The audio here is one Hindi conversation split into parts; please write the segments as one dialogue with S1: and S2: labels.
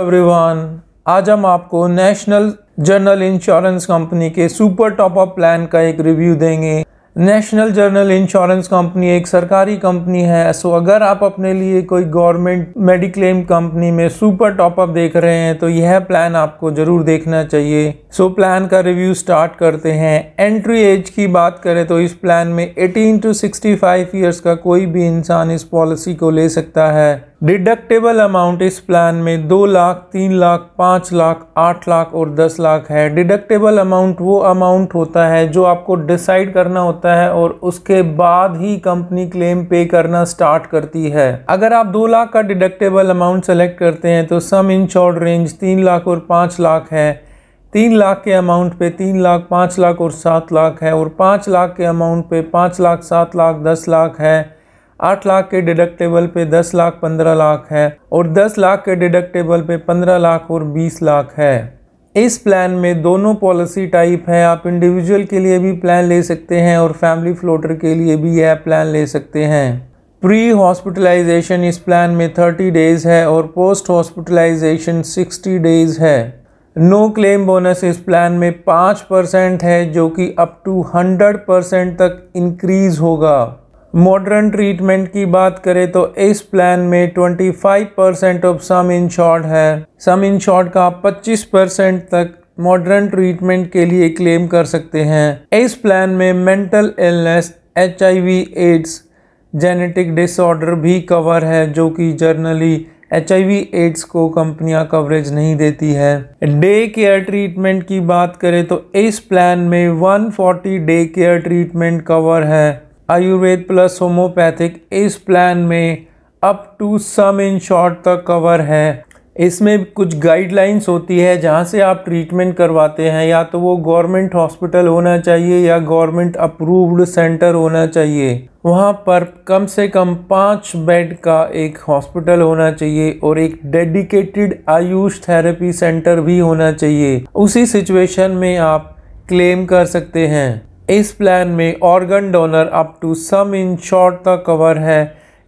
S1: एवरीवन आज हम आपको नेशनल जनरल इंश्योरेंस कंपनी के सुपर टॉप अप प्लान का एक रिव्यू देंगे नेशनल जनरल इंश्योरेंस कंपनी एक सरकारी कंपनी है सो अगर आप अपने लिए कोई गवर्नमेंट मेडिक्लेम कंपनी में सुपर टॉप अप देख रहे हैं तो यह प्लान आपको जरूर देखना चाहिए सो प्लान का रिव्यू स्टार्ट करते हैं एंट्री एज की बात करें तो इस प्लान में 18 टू 65 इयर्स का कोई भी इंसान इस पॉलिसी को ले सकता है डिडक्टेबल अमाउंट इस प्लान में दो लाख तीन लाख पाँच लाख आठ लाख और दस लाख है डिडक्टेबल अमाउंट वो अमाउंट होता है जो आपको डिसाइड करना होता है और उसके बाद ही कंपनी क्लेम पे करना स्टार्ट करती है अगर आप दो लाख का डिडक्टेबल अमाउंट सेलेक्ट करते हैं तो सम शॉर्ट रेंज तीन लाख और पाँच लाख है तीन लाख के अमाउंट पे तीन लाख पाँच लाख और सात लाख है और पाँच लाख के अमाउंट पे पाँच लाख सात लाख दस लाख है आठ लाख के डिडक्टेबल पे दस लाख पंद्रह लाख है और दस लाख के डिडक्टेबल पे पंद्रह लाख और बीस लाख है इस प्लान में दोनों पॉलिसी टाइप हैं आप इंडिविजुअल के लिए भी प्लान ले सकते हैं और फैमिली फ्लोटर के लिए भी यह प्लान ले सकते हैं प्री हॉस्पिटलाइजेशन इस प्लान में थर्टी डेज़ है और पोस्ट हॉस्पिटलाइजेशन सिक्सटी डेज़ है नो क्लेम बोनस इस प्लान में पाँच परसेंट है जो कि अप टू हंड्रेड परसेंट तक इंक्रीज़ होगा मॉडर्न ट्रीटमेंट की बात करें तो इस प्लान में 25 परसेंट ऑफ सम इंश्योर्ड है सम इंश्योर्ड का 25 परसेंट तक मॉडर्न ट्रीटमेंट के लिए क्लेम कर सकते हैं इस प्लान में mental illness H AIDS genetic disorder भी कवर है जो कि जर्नली एच एड्स को कंपनियां कवरेज नहीं देती है डे केयर ट्रीटमेंट की बात करें तो इस प्लान में 140 डे केयर ट्रीटमेंट कवर है आयुर्वेद प्लस होम्योपैथिक इस प्लान में up to sum insured तक कवर है इसमें कुछ गाइडलाइंस होती है जहाँ से आप ट्रीटमेंट करवाते हैं या तो वो गवर्नमेंट हॉस्पिटल होना चाहिए या गवर्नमेंट अप्रूव्ड सेंटर होना चाहिए वहाँ पर कम से कम पाँच बेड का एक हॉस्पिटल होना चाहिए और एक डेडिकेटेड आयुष थेरेपी सेंटर भी होना चाहिए उसी सिचुएशन में आप क्लेम कर सकते हैं इस प्लान में organ donor up to sum insured तक कवर है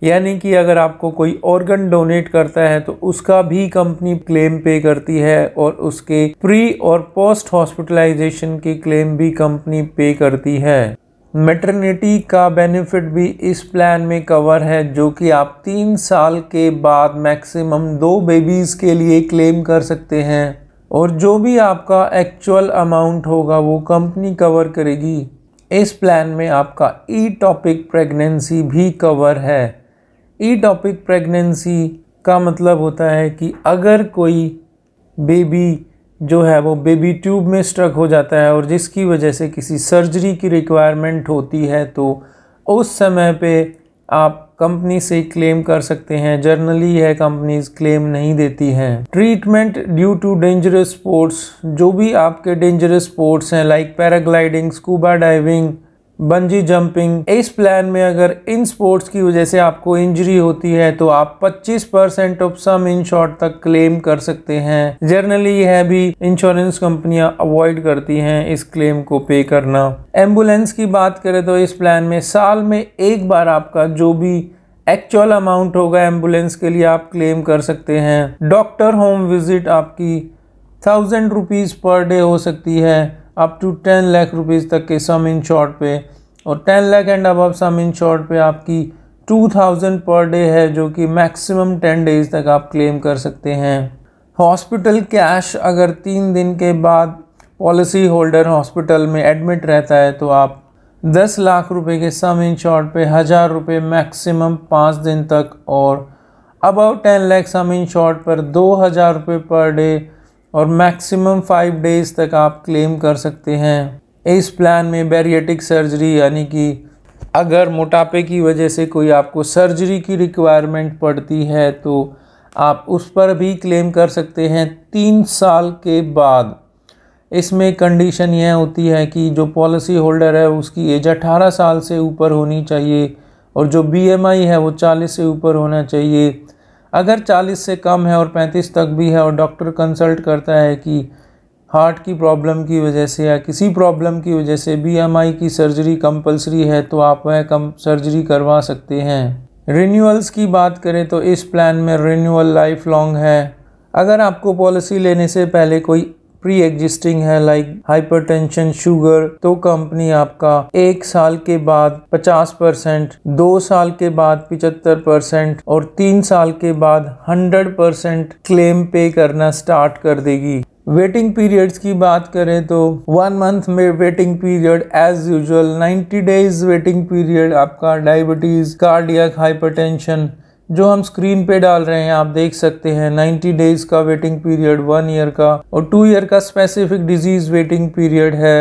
S1: यानी कि अगर आपको कोई ऑर्गन डोनेट करता है तो उसका भी कंपनी क्लेम पे करती है और उसके प्री और पोस्ट हॉस्पिटलाइजेशन के क्लेम भी कंपनी पे करती है मेटर्निटी का बेनिफिट भी इस प्लान में कवर है जो कि आप तीन साल के बाद मैक्सिमम दो बेबीज़ के लिए क्लेम कर सकते हैं और जो भी आपका एक्चुअल अमाउंट होगा वो कंपनी कवर करेगी इस प्लान में आपका ई टॉपिक प्रेगनेंसी भी कवर है ई टॉपिक प्रेगनेंसी का मतलब होता है कि अगर कोई बेबी जो है वो बेबी ट्यूब में स्ट्रक हो जाता है और जिसकी वजह से किसी सर्जरी की रिक्वायरमेंट होती है तो उस समय पे आप कंपनी से क्लेम कर सकते हैं जर्नली यह कंपनीज क्लेम नहीं देती हैं treatment due to dangerous sports जो भी आपके डेंजरस स्पोर्ट्स हैं like paragliding scuba diving bungee jumping इस प्लान में अगर इन स्पोर्ट्स की वजह से आपको इंजरी होती है तो आप 25 percent of sum insured तक क्लेम कर सकते हैं जनरली यह भी इंश्योरेंस कंपनियां अवॉइड करती हैं इस क्लेम को पे करना एम्बुलेंस की बात करें तो इस प्लान में साल में एक बार आपका जो भी एक्चुअल अमाउंट होगा एम्बुलेंस के लिए आप क्लेम कर सकते हैं डॉक्टर होम विजिट आपकी थाउजेंड रुपीज़ पर डे हो सकती है up to ten lakh rupees तक के सम इन शॉर्ट पे और टेन लाख एंड अब सम इन शॉर्ट पे आपकी टू थाउजेंड पर डे है जो कि मैक्सिमम टेन डेज तक आप क्लेम कर सकते हैं हॉस्पिटल कैश अगर तीन दिन के बाद पॉलिसी होल्डर हॉस्पिटल में एडमिट रहता है तो आप दस लाख रुपए के सम इन शॉर्ट पे हज़ार रुपये मैक्सिमम पाँच दिन तक और about ten lakh sum insured पर दो हज़ार रुपये पर डे और मैक्सिमम फाइव डेज़ तक आप क्लेम कर सकते हैं इस प्लान में बैरिएटिक सर्जरी यानी कि अगर मोटापे की वजह से कोई आपको सर्जरी की रिक्वायरमेंट पड़ती है तो आप उस पर भी क्लेम कर सकते हैं तीन साल के बाद इसमें कंडीशन यह होती है कि जो पॉलिसी होल्डर है उसकी एज 18 साल से ऊपर होनी चाहिए और जो बीएमआई है वो 40 से ऊपर होना चाहिए अगर 40 से कम है और 35 तक भी है और डॉक्टर कंसल्ट करता है कि हार्ट की प्रॉब्लम की वजह से या किसी प्रॉब्लम की वजह से बी की सर्जरी कंपलसरी है तो आप वह कम सर्जरी करवा सकते हैं रिन्यूअल्स की बात करें तो इस प्लान में रिन्यूअल लाइफ लॉन्ग है अगर आपको पॉलिसी लेने से पहले कोई प्री एग्जिस्टिंग है लाइक हाइपरटेंशन शुगर तो कंपनी आपका एक साल के बाद 50 परसेंट दो साल के बाद 75 परसेंट और तीन साल के बाद 100 परसेंट क्लेम पे करना स्टार्ट कर देगी वेटिंग पीरियड्स की बात करें तो वन मंथ में waiting period as usual 90 days waiting period आपका डायबिटीज़ कार्डियक हाइपरटेंशन जो हम स्क्रीन पे डाल रहे हैं आप देख सकते हैं 90 डेज का वेटिंग पीरियड वन ईयर का और टू ईयर का स्पेसिफिक डिजीज वेटिंग पीरियड है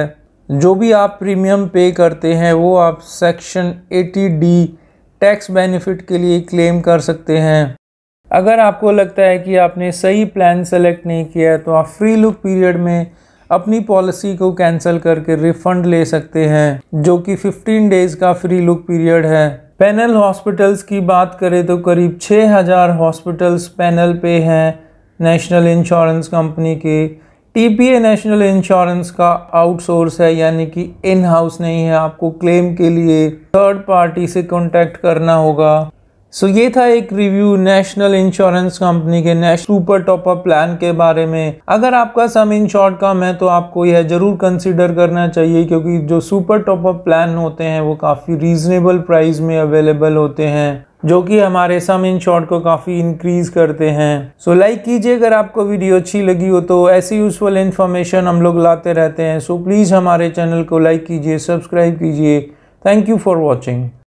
S1: जो भी आप प्रीमियम पे करते हैं वो आप सेक्शन 80 डी टैक्स बेनिफिट के लिए क्लेम कर सकते हैं अगर आपको लगता है कि आपने सही प्लान सेलेक्ट नहीं किया तो आप फ्री लुक पीरियड में अपनी पॉलिसी को कैंसिल करके रिफ़ंड ले सकते हैं जो कि 15 डेज़ का फ्री लुक पीरियड है पैनल हॉस्पिटल्स की बात करें तो करीब 6000 हॉस्पिटल्स पैनल पे हैं नेशनल इंश्योरेंस कंपनी के टीपीए नेशनल इंश्योरेंस का आउटसोर्स है यानी कि इन हाउस नहीं है आपको क्लेम के लिए थर्ड पार्टी से कॉन्टैक्ट करना होगा सो so, ये था एक रिव्यू नेशनल इंश्योरेंस कंपनी के नेशनल सुपर टॉपअप प्लान के बारे में अगर आपका सम इन शॉर्ट कम है तो आपको यह जरूर कंसिडर करना चाहिए क्योंकि जो सुपर टॉपअप प्लान होते हैं वो काफ़ी रीजनेबल प्राइस में अवेलेबल होते हैं जो कि हमारे सम इन शॉर्ट को काफ़ी इंक्रीज करते हैं सो लाइक कीजिए अगर आपको वीडियो अच्छी लगी हो तो ऐसी यूजफुल इन्फॉर्मेशन हम लोग लाते रहते हैं सो so, प्लीज़ हमारे चैनल को लाइक कीजिए सब्सक्राइब कीजिए थैंक यू फॉर वॉचिंग